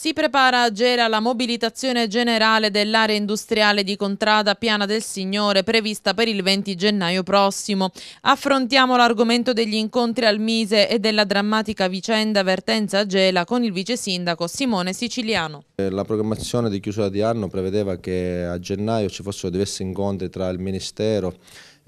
Si prepara a Gera la mobilitazione generale dell'area industriale di Contrada Piana del Signore prevista per il 20 gennaio prossimo. Affrontiamo l'argomento degli incontri al Mise e della drammatica vicenda vertenza Gela con il vice sindaco Simone Siciliano. Eh, la programmazione di chiusura di anno prevedeva che a gennaio ci fossero diversi incontri tra il Ministero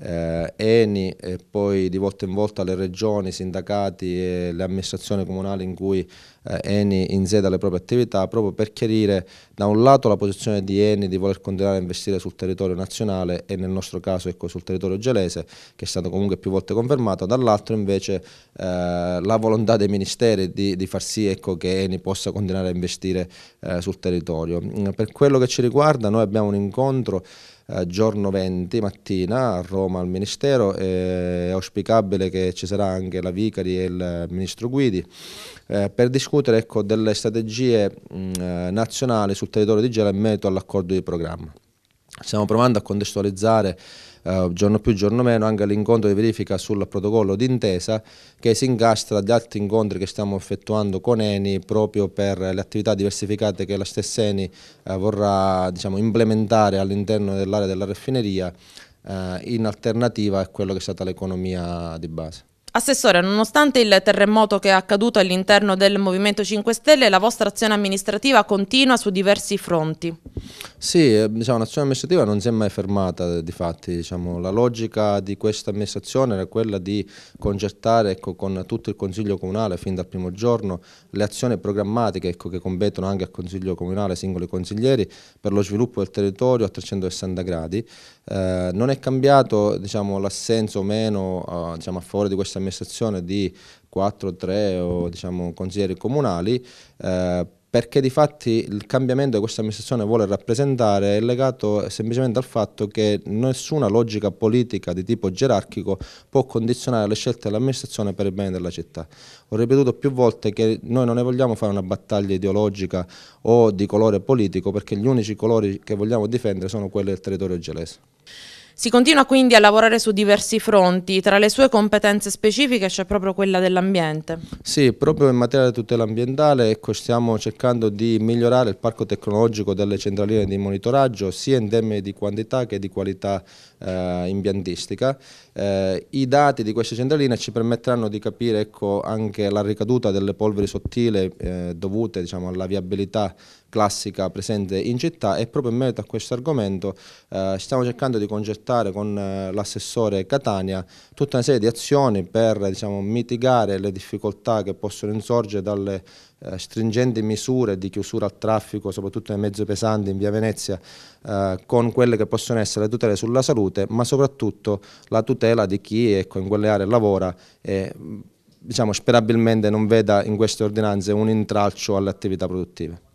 eh, Eni e poi di volta in volta le regioni, i sindacati e le amministrazioni comunali in cui eh, Eni inseda le proprie attività proprio per chiarire da un lato la posizione di Eni di voler continuare a investire sul territorio nazionale e nel nostro caso ecco, sul territorio gelese che è stato comunque più volte confermato, dall'altro invece eh, la volontà dei ministeri di, di far sì ecco, che Eni possa continuare a investire eh, sul territorio. Per quello che ci riguarda noi abbiamo un incontro eh, giorno 20 mattina a Roma al Ministero, è auspicabile che ci sarà anche la Vicari e il Ministro Guidi eh, per discutere ecco, delle strategie mm, eh, nazionali sul territorio di Gela in merito all'accordo di programma. Stiamo provando a contestualizzare eh, giorno più giorno meno anche l'incontro di verifica sul protocollo d'intesa che si incastra di altri incontri che stiamo effettuando con Eni proprio per le attività diversificate che la stessa Eni eh, vorrà diciamo, implementare all'interno dell'area della raffineria eh, in alternativa a quello che è stata l'economia di base. Assessore, nonostante il terremoto che è accaduto all'interno del Movimento 5 Stelle, la vostra azione amministrativa continua su diversi fronti. Sì, eh, diciamo, l'azione amministrativa non si è mai fermata, eh, di fatti, diciamo, la logica di questa amministrazione era quella di concertare ecco, con tutto il Consiglio Comunale fin dal primo giorno le azioni programmatiche ecco, che competono anche al Consiglio Comunale, singoli consiglieri, per lo sviluppo del territorio a 360 gradi. Eh, non è cambiato diciamo, l'assenso o meno eh, diciamo, a favore di questa amministrazione di 4, 3 o diciamo, consiglieri comunali, eh, perché di fatti il cambiamento che questa amministrazione vuole rappresentare è legato semplicemente al fatto che nessuna logica politica di tipo gerarchico può condizionare le scelte dell'amministrazione per il bene della città. Ho ripetuto più volte che noi non ne vogliamo fare una battaglia ideologica o di colore politico perché gli unici colori che vogliamo difendere sono quelli del territorio gelese. Si continua quindi a lavorare su diversi fronti, tra le sue competenze specifiche c'è proprio quella dell'ambiente. Sì, proprio in materia di tutela ambientale ecco, stiamo cercando di migliorare il parco tecnologico delle centraline di monitoraggio sia in termini di quantità che di qualità eh, impiantistica. Eh, I dati di queste centraline ci permetteranno di capire ecco, anche la ricaduta delle polveri sottili eh, dovute diciamo, alla viabilità classica presente in città e proprio in merito a questo argomento eh, stiamo cercando di concertare con eh, l'assessore Catania tutta una serie di azioni per diciamo, mitigare le difficoltà che possono insorgere dalle eh, stringenti misure di chiusura al traffico, soprattutto nei mezzi pesanti in via Venezia, eh, con quelle che possono essere le tutele sulla salute, ma soprattutto la tutela di chi ecco, in quelle aree lavora e diciamo, sperabilmente non veda in queste ordinanze un intralcio alle attività produttive.